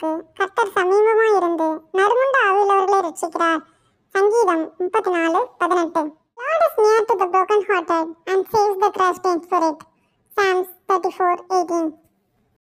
அவர்களுக்கு கர்த்தர் சமீபமாய் இருந்து நறுமுண்ட ஆவியுள்ளவர்களை ரட்சிக்கிறார் சங்கீதம் முப்பத்தி நாலு பதினெட்டு lord is near to the broken hearted and saves the crushed in spirit. Psalms 34:18.